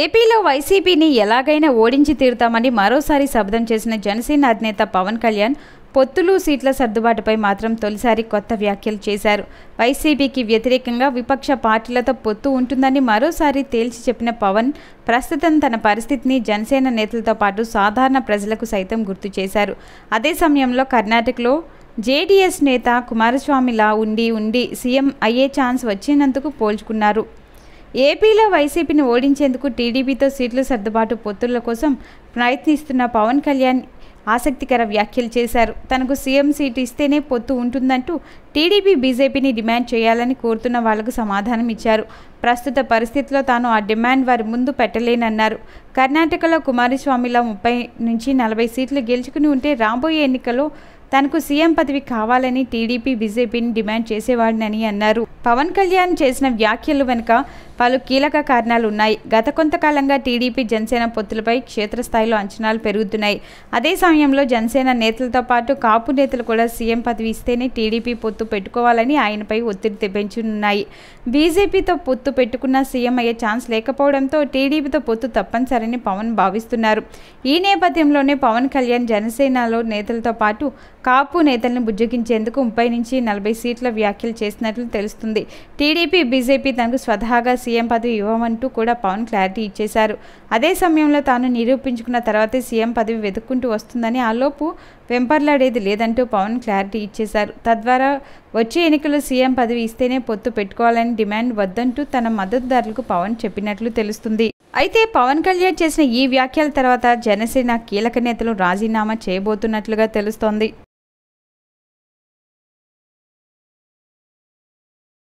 ఏపీలో వైసీపీని ఎలాగైనా ఓడించి తీరుతామని మరోసారి శబ్దం చేసిన జనసేన అధినేత పవన్ కళ్యాణ్ పొత్తులు సీట్ల సర్దుబాటుపై మాత్రం తొలిసారి కొత్త వ్యాఖ్యలు చేశారు వైసీపీకి వ్యతిరేకంగా విపక్ష పార్టీలతో పొత్తు ఉంటుందని మరోసారి తేల్చి చెప్పిన పవన్ ప్రస్తుతం తన పరిస్థితిని జనసేన నేతలతో పాటు సాధారణ ప్రజలకు సైతం గుర్తు చేశారు అదే సమయంలో కర్ణాటకలో జేడీఎస్ నేత కుమారస్వామిలా ఉండి ఉండి సీఎం అయ్యే ఛాన్స్ వచ్చినందుకు పోల్చుకున్నారు ఏపీలో వైసీపీని ఓడించేందుకు టీడీపీతో సీట్లు సర్దుబాటు పొత్తుల కోసం ప్రయత్నిస్తున్న పవన్ కళ్యాణ్ ఆసక్తికర వ్యాఖ్యలు చేశారు తనకు సీఎం సీటు ఇస్తేనే పొత్తు ఉంటుందంటూ టీడీపీ బీజేపీని డిమాండ్ చేయాలని కోరుతున్న వాళ్లకు సమాధానం ఇచ్చారు ప్రస్తుత పరిస్థితిలో తాను ఆ డిమాండ్ వారి ముందు పెట్టలేనన్నారు కర్ణాటకలో కుమారస్వామిలో ముప్పై నుంచి నలభై సీట్లు గెలుచుకుని ఉంటే రాబోయే ఎన్నికలో తనకు సీఎం పదవి కావాలని టీడీపీ బీజేపీని డిమాండ్ చేసేవాడినని అన్నారు పవన్ కళ్యాణ్ చేసిన వ్యాఖ్యలు వెనుక పలు కీలక కారణాలు ఉన్నాయి గత కొంతకాలంగా టీడీపీ జనసేన పొత్తులపై క్షేత్రస్థాయిలో అంచనాలు పెరుగుతున్నాయి అదే సమయంలో జనసేన నేతలతో పాటు కాపు నేతలు కూడా సీఎం పదవి ఇస్తేనే టీడీపీ పొత్తు పెట్టుకోవాలని ఆయనపై ఒత్తిడి తెప్పించనున్నాయి బీజేపీతో పొత్తు పెట్టుకున్న సీఎం అయ్యే ఛాన్స్ లేకపోవడంతో టీడీపీతో పొత్తు తప్పనిసరిని పవన్ భావిస్తున్నారు ఈ నేపథ్యంలోనే పవన్ కళ్యాణ్ జనసేనలో నేతలతో పాటు కాపు నేతలను బుజ్జగించేందుకు ముప్పై నుంచి నలభై సీట్ల వ్యాఖ్యలు చేసినట్లు తెలుస్తుంది టీడీపీ బీజేపీ తనకు స్వతహాగా సీఎం పదవి ఇవ్వమంటూ కూడా పవన్ క్లారిటీ ఇచ్చేశారు అదే సమయంలో తాను నిరూపించుకున్న తర్వాతే సీఎం పదవి వెతుక్కుంటూ వస్తుందని ఆలోపు వెంపర్లాడేది లేదంటూ పవన్ క్లారిటీ ఇచ్చేశారు తద్వారా వచ్చే ఎన్నికలు సీఎం పదవి ఇస్తేనే పొత్తు పెట్టుకోవాలని డిమాండ్ వద్దంటూ తన మద్దతుదారులకు పవన్ చెప్పినట్లు తెలుస్తుంది అయితే పవన్ కళ్యాణ్ చేసిన ఈ వ్యాఖ్యల తర్వాత జనసేన కీలక నేతలు రాజీనామా చేయబోతున్నట్లుగా తెలుస్తోంది